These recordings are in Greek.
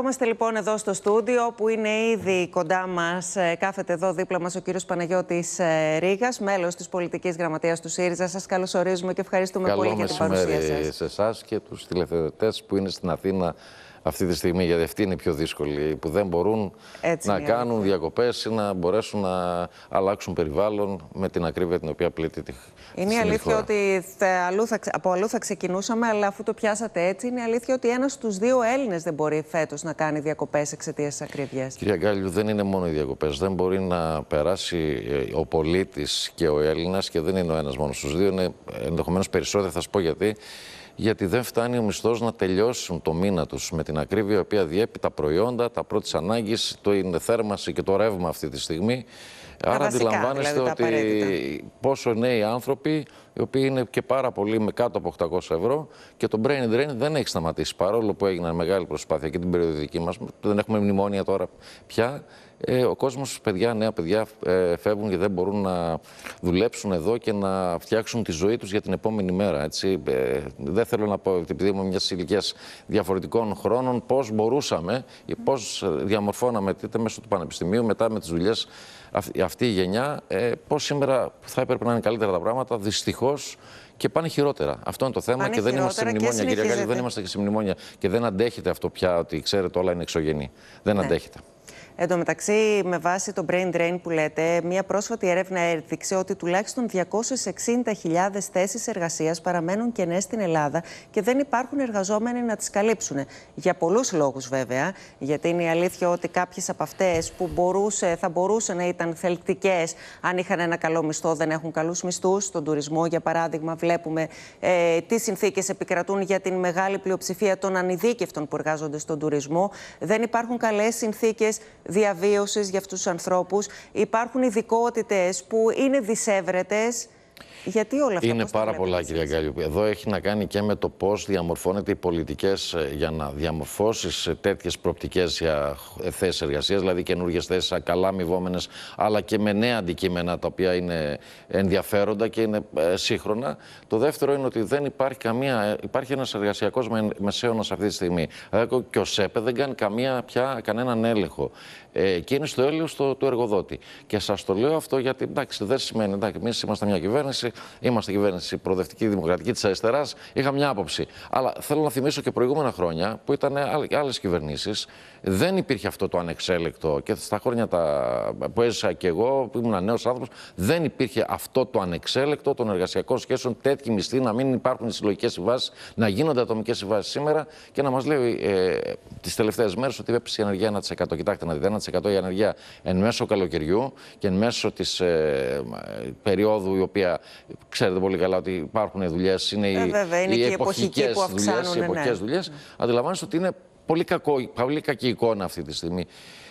Είμαστε λοιπόν εδώ στο στούντιο που είναι ήδη κοντά μας, ε, κάθεται εδώ δίπλα μας ο κύριος Παναγιώτης ε, Ρήγας, μέλος της πολιτικής γραμματείας του ΣΥΡΙΖΑ. Σας καλωσορίζουμε και ευχαριστούμε πολύ για την παρουσία σας. Καλό μεσημέρι σε εσάς και τους τηλεθεατές που είναι στην Αθήνα αυτή τη στιγμή, γιατί αυτοί είναι οι πιο δύσκολη, που δεν μπορούν να κάνουν διακοπές ή να μπορέσουν να αλλάξουν περιβάλλον με την ακρίβεια την οποία πλήττει τη Είναι η αλήθεια ότι αλλού από αλλού θα ξεκινούσαμε, αλλά αφού το πιάσατε έτσι, είναι η αλήθεια ότι ένας στου δύο Έλληνες δεν μπορεί φέτος να κάνει διακοπές εξαιτίας της ακρίβειας. Κυρία Γκάλιου, δεν είναι μόνο οι διακοπές. Δεν μπορεί να περάσει ε, ο πολίτης και ο Έλληνας και δεν είναι ο ένας μόνος στου δύο. Είναι ενδεχομένως περισσότερο, θα σας πω γιατί γιατί δεν φτάνει ο μισθός να τελειώσουν το μήνα τους με την ακρίβεια η οποία διέπει τα προϊόντα, τα πρώτης ανάγκης, το θέρμανση και το ρεύμα αυτή τη στιγμή. Άρα, αντιλαμβάνεστε δηλαδή, ότι πόσο νέοι άνθρωποι οι οποίοι είναι και πάρα πολύ με κάτω από 800 ευρώ και το brain drain δεν έχει σταματήσει. Παρόλο που έγιναν μεγάλη προσπάθεια και την περιοδική μας δεν έχουμε μνημόνια τώρα πια. Ε, ο κόσμος παιδιά, νέα παιδιά ε, φεύγουν και δεν μπορούν να δουλέψουν εδώ και να φτιάξουν τη ζωή τους για την επόμενη μέρα. Έτσι. Ε, δεν θέλω να πω, επειδή είμαι μιας ηλικίας διαφορετικών χρόνων, πως μπορούσαμε, πως διαμορφώναμε, είτε μέσω του Πανεπιστημίου, μετά με τις δουλειές αυτή, η γενιά, ε, πώς σήμερα θα έπρεπε να είναι καλύτερα τα πράγματα, δυστυχώς και πάνε χειρότερα. Αυτό είναι το θέμα και δεν είμαστε σε μνημόνια, κυρία Γκάλη. Δεν είμαστε και σε και δεν αντέχετε αυτό πια ότι ξέρετε όλα είναι εξωγενή. Δεν ναι. αντέχετε. Εν τω μεταξύ, με βάση το brain drain που λέτε, μια πρόσφατη έρευνα έδειξε ότι τουλάχιστον 260.000 θέσεις εργασίας παραμένουν κενές στην Ελλάδα και δεν υπάρχουν εργαζόμενοι να τις καλύψουν. Για πολλούς λόγους, βέβαια. Γιατί είναι η αλήθεια ότι κάποιες από αυτές που μπορούσε, θα μπορούσαν να ήταν θελκτικές αν είχαν ένα καλό μισθό, δεν έχουν καλούς μισθούς. Στον τουρισμό, για παράδειγμα, βλέπουμε ε, τι συνθήκες επικρατούν για την μεγάλη πλειοψηφία των ανειδίκευτων που εργάζονται στον τουρισμό. Δεν υπάρχουν καλές συνθήκες διαβίωσης για αυτούς τους ανθρώπους. Υπάρχουν ειδικότητες που είναι δυσέβρετες γιατί όλα αυτά. Είναι πάρα πολλά, εσείς. κυρία Γκάλιου. Εδώ έχει να κάνει και με το πώς διαμορφώνεται οι πολιτικές ε, για να διαμορφώσεις ε, τέτοιες προπτικέ για ε, θέσεις εργασίας, δηλαδή καινούργιες θέσεις, καλά αμοιβόμενες, αλλά και με νέα αντικείμενα τα οποία είναι ενδιαφέροντα και είναι σύγχρονα. Το δεύτερο είναι ότι δεν υπάρχει καμία. Υπάρχει ένας εργασιακός μεσαίωνας αυτή τη στιγμή. και ο ΣΕΠΕ δεν κάνει καμία, πια κανέναν έλεγχο. Ε, και είναι στο έλεγχο του, εργοδότη. Και σας το λέω αυτό γιατί εντάξει, δεν σημαίνει. Εμείς είμαστε μια κυβέρνηση Είμαστε κυβέρνηση προοδευτική, δημοκρατική της αριστεράς. Είχα μια άποψη. Αλλά θέλω να θυμίσω και προηγούμενα χρόνια που ήταν άλλες κυβερνήσεις δεν υπήρχε αυτό το ανεξέλεκτο. Και στα χρόνια τα... που έζησα και εγώ, που ήμουν νέος άνθρωπος, δεν υπήρχε αυτό το ανεξέλεκτο των εργασιακών σχέσεων. Τέτοιοι μισθοί να μην υπάρχουν συλλογικές συμβάσεις, να γίνονται ατομικές συμβάσεις σήμερα και να μας λέει ε, τις τελευταίες μέρες ότι έπεσε η ανεργία 1%. Κοιτάξτε να δείτε, 1% η ανεργία εν μέσω καλοκαιριού και εν μέσω της ε, περίοδου η οποία ξέρετε πολύ καλά ότι υπάρχουν δουλειές, είναι, ε, είναι οι, οι εποχικέ δουλειέ. Ναι. Αντιλαμβάνεστε ότι είναι πολύ, κακό, πολύ κακή εικόνα αυτή τη στιγμή.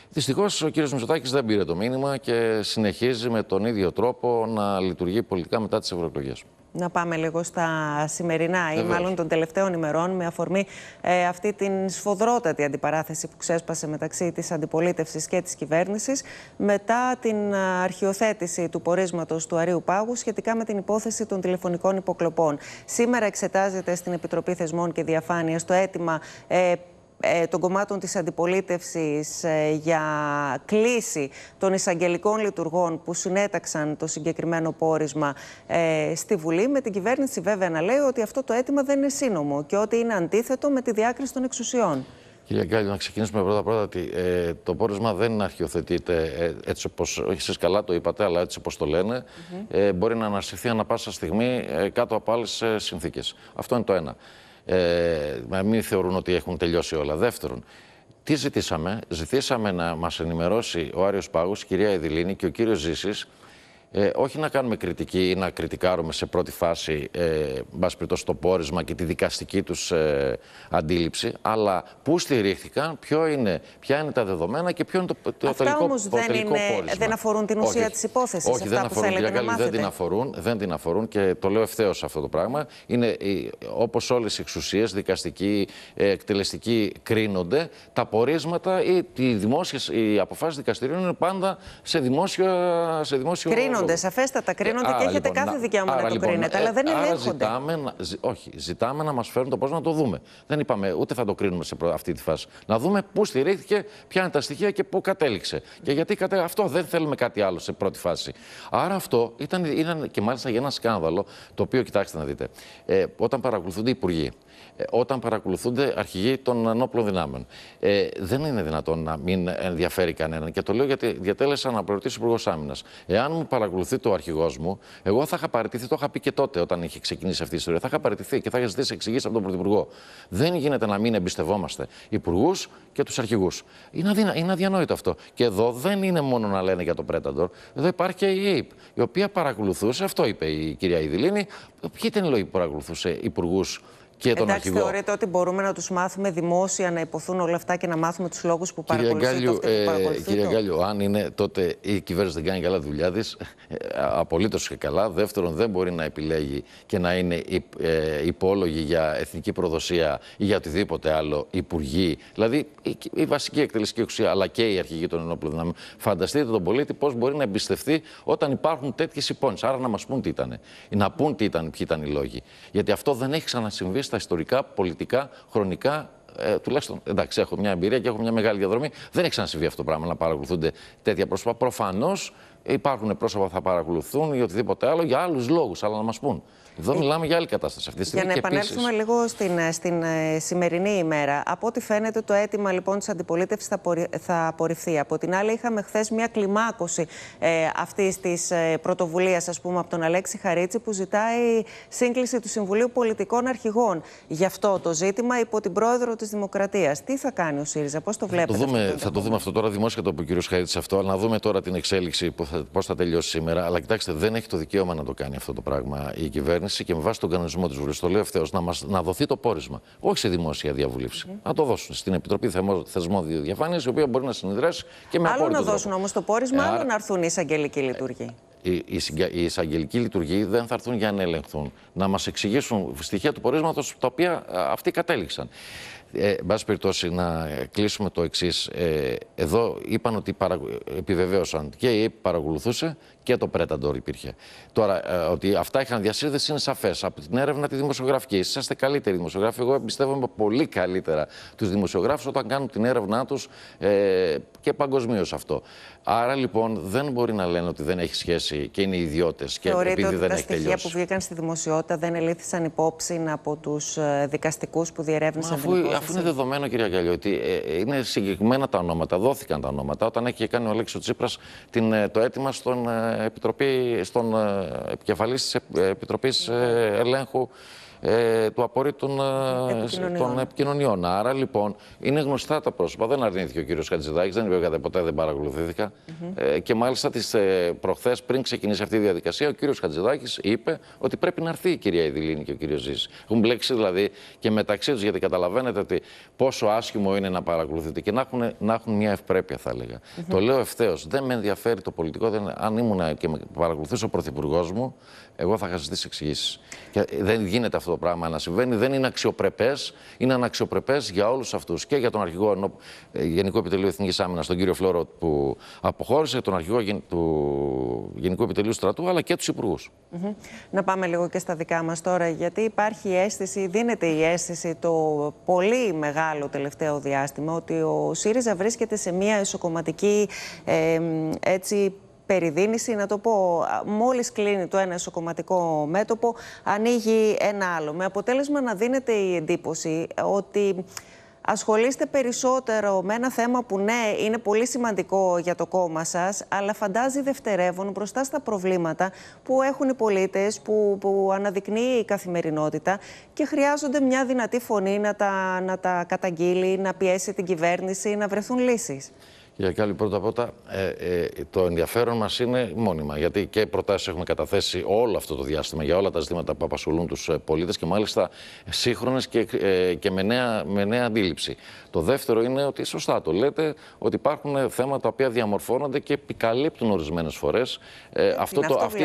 Δυστυχώς ο κ. Μητσοτάκης δεν πήρε το μήνυμα και συνεχίζει με τον ίδιο τρόπο να λειτουργεί πολιτικά μετά τις ευρωεκλογές. Να πάμε λίγο στα σημερινά ή μάλλον των τελευταίων ημερών με αφορμή ε, αυτή την σφοδρότατη αντιπαράθεση που ξέσπασε μεταξύ της αντιπολίτευσης και της κυβέρνησης μετά την ε, αρχιοθέτηση του πορίσματος του Αρίου Πάγου σχετικά με την υπόθεση των τηλεφωνικών υποκλοπών. Σήμερα εξετάζεται στην Επιτροπή Θεσμών και Διαφάνειας το αίτημα ε, ε, των κομμάτων της αντιπολίτευσης ε, για κλίση των εισαγγελικών λειτουργών που συνέταξαν το συγκεκριμένο πόρισμα ε, στη Βουλή με την κυβέρνηση βέβαια να λέει ότι αυτό το αίτημα δεν είναι σύνομο και ότι είναι αντίθετο με τη διάκριση των εξουσιών. Κύριε Γκάλη, να ξεκινήσουμε πρώτα-πρώτα ότι το πόρισμα δεν αρχιοθετείται έτσι όπως. Όχι, εσείς καλά το είπατε, αλλά έτσι όπως το λένε. ε, μπορεί να αναρριφθεί ανα πάσα στιγμή κάτω από άλλες συνθήκες. Αυτό είναι το ένα ε, να μην θεωρούν ότι έχουν τελειώσει όλα. Δεύτερον, τι ζητήσαμε, ζητήσαμε να μας ενημερώσει ο Άριος Πάγος, κυρία Ειδηλίνη και ο κύριος Ζήσης ε, όχι να κάνουμε κριτική ή να κριτικάρουμε σε πρώτη φάση ε, το πόρισμα και τη δικαστική τους ε, αντίληψη, αλλά πού στηρίχθηκαν, ποιο είναι, ποια είναι τα δεδομένα και ποιο είναι το, το αυτά τελικό, όμως δεν είναι, δεν αφορούν την ουσία της της υπόθεσης, όχι, δεν που αφορούν, θέλετε να Δεν την, αφορούν, δεν την αφορούν και το λέω ευθέως αυτό το πράγμα. Είναι, ε, όπως όλες οι εξουσίες, δικαστικοί ε, εκτελεστικοί κρίνονται. Τα πορίσματα ή οι, δημόσιες, οι δικαστηρίων είναι πάντα σε δημόσιο... Σε δημόσιο κρίνονται, σαφέστατα ε, κρίνονται και έχετε λοιπόν, κάθε δικαίωμα να το λοιπόν, κρίνετε, ε, αλλά δεν ελέγχονται. Όχι, ζητάμε να μας φέρουν το πώς να το δούμε. Δεν είπαμε ούτε θα το κρίνουμε σε αυτή τη φάση. Να δούμε πού στηρίχθηκε, ποια είναι τα στοιχεία και πού κατέληξε. Και γιατί κατέ... αυτό δεν θέλουμε κάτι άλλο σε πρώτη φάση. Άρα αυτό ήταν, ήταν και μάλιστα για ένα σκάνδαλο το οποίο, κοιτάξτε να δείτε, ε, όταν παρακολουθούνται υπουργοί, ε, όταν παρακολουθούνται αρχηγοί των ενόπλων δυνάμεων, ε, δεν είναι δυνατόν να μην ενδιαφέρει κανέναν. Και το λέω γιατί διατέλεσα να προερωτήσει υπουργός άμυνας. Εάν μου παρακολουθούν παρακολουθεί το αρχηγός εγώ θα είχα παραιτηθεί, το είχα πει και τότε όταν είχε ξεκινήσει αυτή η ιστορία. Θα είχα παραιτηθεί και θα είχα ζητήσει εξηγήσεις από τον Πρωθυπουργό. Δεν γίνεται να μην εμπιστευόμαστε υπουργούς και τους αρχηγούς. Είναι, αδυνα... είναι αδιανόητο αυτό. Και εδώ δεν είναι μόνο να λένε για τον Πρέταντορ. Εδώ υπάρχει και η ΕΕΠ, η οποία παρακολουθούσε, αυτό είπε η κυρία Ιδηλίνη. Ποιοι ήταν οι λόγοι που παρακολουθούσε υπουργούς και τον Εντάξει, θεωρείτε ότι μπορούμε να τους μάθουμε δημόσια να υποθούν όλα αυτά και να μάθουμε τους λόγους που παρακολουθούν. Ε, κύριε Γκάλιο, αν είναι τότε η κυβέρνηση δεν κάνει καλά δουλειά της, ε, απολύτως και καλά. Δεύτερον, δεν μπορεί να επιλέγει και να είναι ε, υπόλογοι για εθνική προδοσία ή για οτιδήποτε άλλο υπουργοί. Δηλαδή η, η βασική εκτελεστική εξουσία, αλλά και η αρχηγή των ενόπλων δυνάμεων. Φανταστείτε τον πολίτη πώς μπορεί να εμπιστευτεί όταν υπάρχουν τέτοιες υπόνοιες. Άρα να μας πούν τι ήταν. Να πούν τι ήταν, ποιοι ήταν οι λόγοι. Γιατί αυτό δεν έχει ξανασυμβεί στα ιστορικά, πολιτικά, χρονικά. Ε, τουλάχιστον εντάξει, έχω μια εμπειρία και έχω μια μεγάλη διαδρομή. Δεν έχει ξανασυμβεί αυτό το πράγμα να παρακολουθούνται τέτοια πρόσωπα. Προφανώς υπάρχουν πρόσωπα που θα παρακολουθούν ή οτιδήποτε άλλο για άλλους λόγους, αλλά να μας πούν. Εδώ ε, μιλάμε για άλλη κατάσταση αυτή τη στιγμή. Για να επανέλθουμε επίσης... λίγο στην, ε, στην ε, σημερινή ημέρα. Από ό,τι φαίνεται, το αίτημα λοιπόν της αντιπολίτευσης θα, θα απορριφθεί. Από την άλλη, είχαμε χθες μια κλιμάκωση ε, αυτής της πρωτοβουλίας, ας πούμε, από τον Αλέξη Χαρίτση, που ζητάει σύγκληση του Συμβουλίου Πολιτικών Αρχηγών. Γι' αυτό το ζήτημα υπό την πρόεδρο της Δημοκρατίας. Τι θα κάνει ο ΣΥΡΙΖΑ, πώς το βλέπετε. Θα το δούμε, θα το δούμε αυτό τώρα δημόσια το που ο κ. Χαρίτσης αυτό. Αλλά να δούμε τώρα την εξέλιξη, πώς θα τελειώσει σήμερα. Αλλά κοιτάξτε, δεν έχει το δικαίωμα να το κάνει αυτό το πράγμα η κυβέρνηση κυβέρνηση και με βάση τον κανονισμό της Βουλής, το λέω ευθέως, να, να δοθεί το πόρισμα. Όχι σε δημόσια διαβούλευση. Να το δώσουν στην Επιτροπή Θεσμών Διαφάνειας, η οποία μπορεί να συνδράσει και με Άλλο να δώσουν όμως το πόρισμα, ε, άλλο να έρθουν οι εισαγγελικοί ε, λειτουργοί. Ε, οι, οι, οι εισαγγελικοί λειτουργοί δεν θα έρθουν για να ελεγχθούν. Να μας εξηγήσουν στοιχεία του πορίσματος τα οποία ε, αυτοί κατέληξαν. Ε, εν πάση περιπτώσει, να ε, κλείσουμε το εξής. Ε, εδώ είπαν ότι παρα... επιβεβαίωσαν και η ΕΠΗ παρακολουθούσε και το Πρέταντορ υπήρχε. Τώρα, ε, ότι αυτά είχαν διασύνδεση είναι σαφές. Από την έρευνα τη δημοσιογραφική. Είστε καλύτεροι δημοσιογράφοι. Εγώ εμπιστεύομαι πολύ καλύτερα τους δημοσιογράφους όταν κάνουν την έρευνά τους ε, και παγκοσμίως αυτό. Άρα λοιπόν δεν μπορεί να λένε ότι δεν έχει σχέση και είναι ιδιώτες και Θεωρείτε επειδή ότι δεν τα έχει στοιχεία τελειώσει. που βγήκαν στη δημοσιότητα δεν ελήφθησαν υπόψη από τους ε, δικαστικούς που διερεύνησαν. Αφού, Αφού είναι δεδομένο, κυρία Γκαλιό, ότι ε, ε, είναι συγκεκριμένα τα ονόματα, δόθηκαν τα ονόματα. Όταν έχει κάνει ο Αλέξο Τσίπρα ε, το αίτημα στον, επιτροπή, στον επικεφαλής της Επιτροπή Ελέγχου ε, του απόρριτου των, ε, επικοινωνιών. των επικοινωνιών. Άρα λοιπόν είναι γνωστά τα πρόσωπα. Δεν αρνήθηκε ο κύριος Χατζηδάκης, δεν είπε ποτέ, δεν παρακολουθήθηκα. Mm -hmm. ε, και μάλιστα τις ε, προχθές, πριν ξεκινήσει αυτή η διαδικασία, ο κύριος Χατζηδάκης είπε ότι πρέπει να έρθει η κυρία Ειδηλίνη και ο κύριος Ζή. Έχουν μπλέξει δηλαδή και μεταξύ τους, γιατί καταλαβαίνετε ότι πόσο άσχημο είναι να παρακολουθείτε και να έχουν, να έχουν μια ευπρέπεια, θα έλεγα. Mm -hmm. Το λέω ευθέως. Δεν με ενδιαφέρει το πολιτικό. Δεν, αν ήμουν και με παρακολουθούσε ο πρωθυπουργός μου, εγώ θα είχα ζητήσει εξηγήσεις. Δεν γίνεται αυτό το πράγμα να συμβαίνει. Δεν είναι αξιοπρεπές. Είναι αναξιοπρεπές για όλους αυτούς. Και για τον αρχηγό ε, Γενικού Επιτελείου Εθνικής Άμυνας, τον κύριο Φλόρο που αποχώρησε, τον αρχηγό του Γενικού Επιτελείου Στρατού, αλλά και τους υπουργούς. Να πάμε λίγο και στα δικά μας τώρα, γιατί υπάρχει η αίσθηση, δίνεται η αίσθηση το πολύ μεγάλο τελευταίο διάστημα ότι ο ΣΥΡΙΖΑ βρίσκεται σε μια ισοκομματική ε, έτσι, περιδίνηση, να το πω, μόλις κλείνει το ένα εσωκομματικό μέτωπο, ανοίγει ένα άλλο. Με αποτέλεσμα να δίνεται η εντύπωση ε, ότι ασχολείστε περισσότερο με ένα θέμα που ναι, είναι πολύ σημαντικό για το κόμμα σας, αλλά φαντάζει δευτερεύον μπροστά στα προβλήματα που έχουν οι πολίτες, που, που αναδεικνύει η καθημερινότητα και χρειάζονται μια δυνατή φωνή να τα, να τα καταγγείλει, να πιέσει την κυβέρνηση, να βρεθούν λύσεις. Για Κάλλη, πρώτα απ' όλα ε, ε το ενδιαφέρον μας είναι μόνιμα. Γιατί και προτάσεις έχουμε καταθέσει όλο αυτό το διάστημα για όλα τα ζητήματα που απασχολούν τους ε, πολίτες και μάλιστα σύγχρονες και, ε, και με, νέα, με αντίληψη. Το δεύτερο είναι ότι σωστά το λέτε ότι υπάρχουν θέματα τα οποία διαμορφώνονται και επικαλύπτουν ορισμένες φορές αυτή,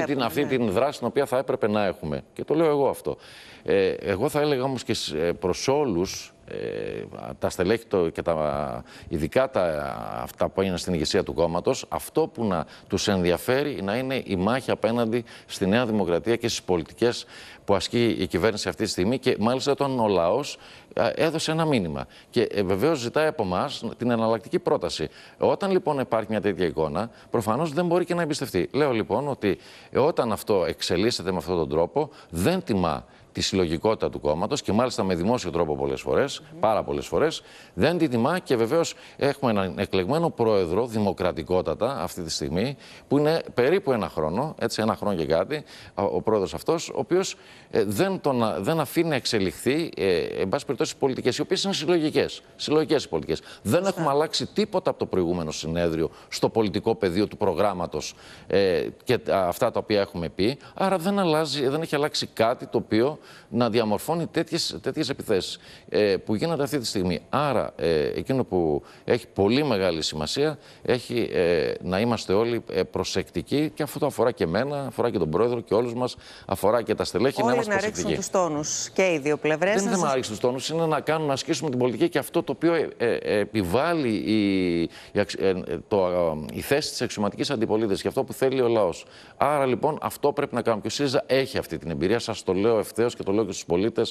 την, αυτή ναι. την δράση την οποία θα έπρεπε να έχουμε. Και το λέω εγώ αυτό. εγώ θα έλεγα όμως και προς όλους ε, τα στελέχη το, και τα, ειδικά τα, αυτά που είναι στην ηγεσία του κόμματος, αυτό που να τους ενδιαφέρει να είναι η μάχη απέναντι στη Νέα Δημοκρατία και στις πολιτικές που ασκεί η κυβέρνηση αυτή τη στιγμή. Και μάλιστα όταν ο λαός ε, έδωσε ένα μήνυμα. Και ε, βεβαίως ζητάει από εμάς την εναλλακτική πρόταση. Όταν λοιπόν υπάρχει μια τέτοια εικόνα, προφανώς δεν μπορεί και να εμπιστευτεί. Λέω λοιπόν ότι όταν αυτό εξελίσσεται με αυτόν τον τρόπο, δεν τιμά τη συλλογικότητα του κόμματος και μάλιστα με δημόσιο τρόπο πολλές φορές, πάρα πολλές φορές, δεν την τιμά και βεβαίως έχουμε έναν εκλεγμένο πρόεδρο δημοκρατικότατα αυτή τη στιγμή, που είναι περίπου ένα χρόνο, έτσι, ένα χρόνο και κάτι, ο πρόεδρος αυτός, ο οποίος ε, δεν, τον, δεν αφήνει να εξελιχθεί, ε, εν πάση περιπτώσει, πολιτικές, οι οποίες είναι συλλογικές. Συλλογικές πολιτικές. Δεν έχουμε αλλάξει τίποτα από το προηγούμενο συνέδριο στο πολιτικό πεδίο του προγράμματος ε, και αυτά τα οποία έχουμε πει. Άρα δεν, αλλάζει, δεν έχει αλλάξει κάτι το οποίο να διαμορφώνει τέτοιες επιθέσεις ε, που γίνονται αυτή τη στιγμή. Άρα, ε, εκείνο που έχει πολύ μεγάλη σημασία έχει ε, να είμαστε όλοι ε, προσεκτικοί και αυτό αφορά και εμένα, αφορά και τον πρόεδρο και όλους μας, αφορά και τα στελέχη. Όλοι να, είμαστε να ρίξουν τους τόνους και οι δύο πλευρές. Δεν είναι να ρίξουν τους τόνους, είναι να κάνουν να ασκήσουμε την πολιτική και αυτό το οποίο επιβάλλει η, η, το, η θέση της εξωματική αντιπολίτευσης και αυτό που θέλει ο λαός. Άρα λοιπόν αυτό πρέπει να κάνουμε. Και ο ΣΥΡΙΖΑ έχει αυτή την εμπειρία, σας το λέω ευθέως και το λέω και στους πολίτες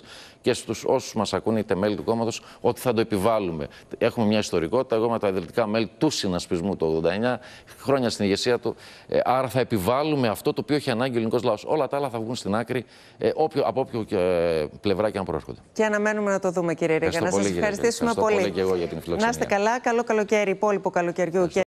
και στου όσους μας ακούνε, είτε μέλη του κόμματος, ότι θα το επιβάλλουμε. Έχουμε μια ιστορικότητα. Εγώ είμαι τα ιδρυτικά μέλη του συνασπισμού το 89, χρόνια στην ηγεσία του. Ε, άρα θα επιβάλλουμε αυτό το οποίο έχει ανάγκη ο ελληνικός λαός. Όλα τα άλλα θα βγουν στην άκρη ε, όποιο, από όποιο ε, πλευρά και αν προέρχονται. Και αναμένουμε να το δούμε, κύριε Ρίγα. Να σα ευχαριστήσουμε πολύ. πολύ. για την να είστε καλά. Καλό καλοκαίρι, υπόλοιπο καλοκαιριού.